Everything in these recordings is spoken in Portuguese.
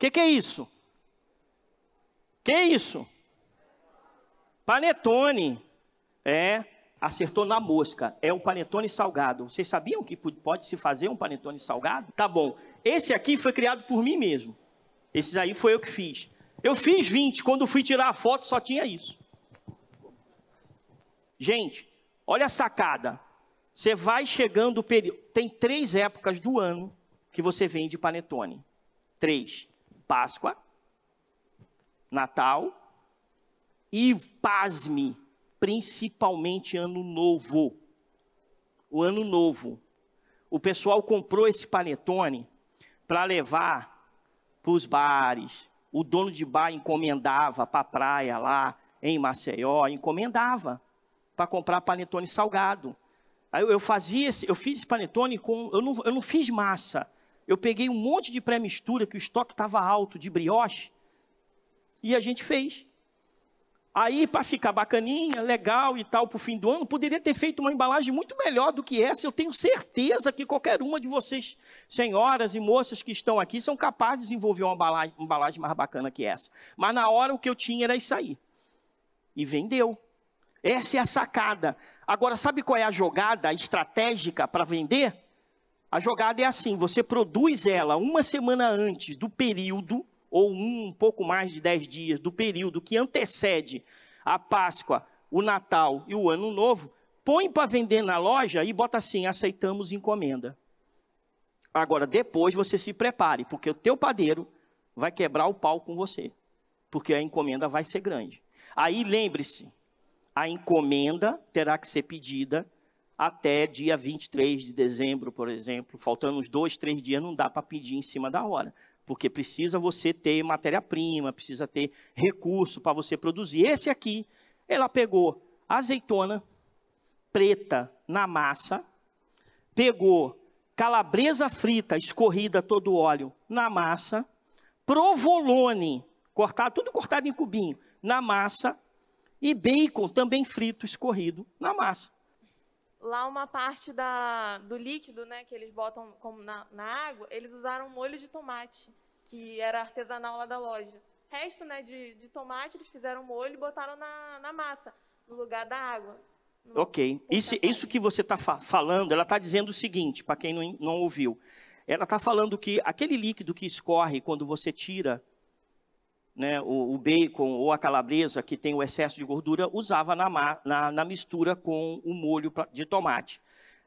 que, que é isso? Que é isso? Panetone. É, acertou na mosca. É um panetone salgado. Vocês sabiam que pode se fazer um panetone salgado? Tá bom. Esse aqui foi criado por mim mesmo. Esse aí foi eu que fiz. Eu fiz 20, quando fui tirar a foto só tinha isso. Gente, olha a sacada. Você vai chegando o período. Tem três épocas do ano que você vende panetone. Três. Páscoa, Natal e, pasme, principalmente Ano Novo. O Ano Novo. O pessoal comprou esse panetone para levar para os bares. O dono de bar encomendava para a praia lá em Maceió, encomendava para comprar panetone salgado. Aí eu fazia, esse, eu fiz panetone com, eu não, eu não fiz massa, eu peguei um monte de pré-mistura, que o estoque estava alto, de brioche, e a gente fez. Aí, para ficar bacaninha, legal e tal, para o fim do ano, poderia ter feito uma embalagem muito melhor do que essa. Eu tenho certeza que qualquer uma de vocês, senhoras e moças que estão aqui, são capazes de desenvolver uma embalagem, uma embalagem mais bacana que essa. Mas na hora, o que eu tinha era isso aí. E vendeu. Essa é a sacada. Agora, sabe qual é a jogada estratégica para vender? A jogada é assim: você produz ela uma semana antes do período, ou um pouco mais de 10 dias do período que antecede a Páscoa, o Natal e o Ano Novo, põe para vender na loja e bota assim: aceitamos encomenda. Agora, depois você se prepare, porque o teu padeiro vai quebrar o pau com você, porque a encomenda vai ser grande. Aí lembre-se, a encomenda terá que ser pedida até dia 23 de dezembro, por exemplo, faltando uns dois, três dias, não dá para pedir em cima da hora, porque precisa você ter matéria-prima, precisa ter recurso para você produzir. Esse aqui, ela pegou azeitona preta na massa, pegou calabresa frita escorrida todo o óleo na massa, provolone cortado, tudo cortado em cubinho, na massa, e bacon também frito escorrido na massa lá uma parte da, do líquido, né, que eles botam como na, na água, eles usaram molho de tomate, que era artesanal lá da loja. Resto, né, de, de tomate, eles fizeram molho e botaram na, na massa, no lugar da água. Ok. Isso, isso que você está fa falando, ela está dizendo o seguinte, para quem não, não ouviu. Ela está falando que aquele líquido que escorre quando você tira né, o, o, bacon ou a calabresa, que tem o excesso de gordura, usava na, na, na mistura com o molho de tomate.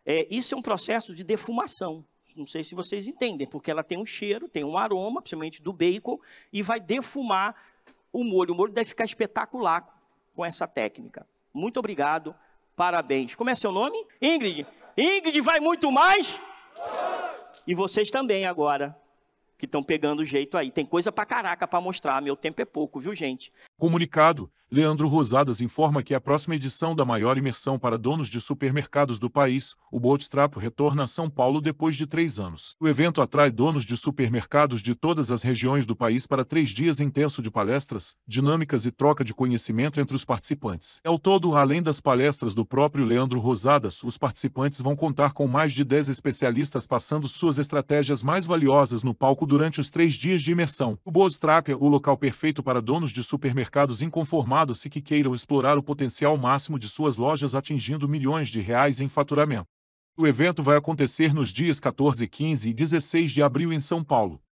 É, isso é um processo de defumação. Não sei se vocês entendem, porque ela tem um cheiro, tem um aroma, principalmente do bacon, e vai defumar o molho. O molho deve ficar espetacular com essa técnica. Muito obrigado, parabéns. Como é seu nome? Ingrid. Ingrid vai muito mais? E vocês também agora que estão pegando jeito aí. Tem coisa pra caraca para mostrar, meu tempo é pouco, viu, gente? Comunicado. Leandro Rosadas informa que a próxima edição da maior imersão para donos de supermercados do país, o Bootstrap, retorna a São Paulo depois de três anos. O evento atrai donos de supermercados de todas as regiões do país para três dias intenso de palestras, dinâmicas e troca de conhecimento entre os participantes. Ao todo, além das palestras do próprio Leandro Rosadas, os participantes vão contar com mais de 10 especialistas passando suas estratégias mais valiosas no palco durante os três dias de imersão. O Bootstrap é o local perfeito para donos de supermercados inconformados se que queiram explorar o potencial máximo de suas lojas atingindo milhões de reais em faturamento. O evento vai acontecer nos dias 14, 15 e 16 de abril em São Paulo,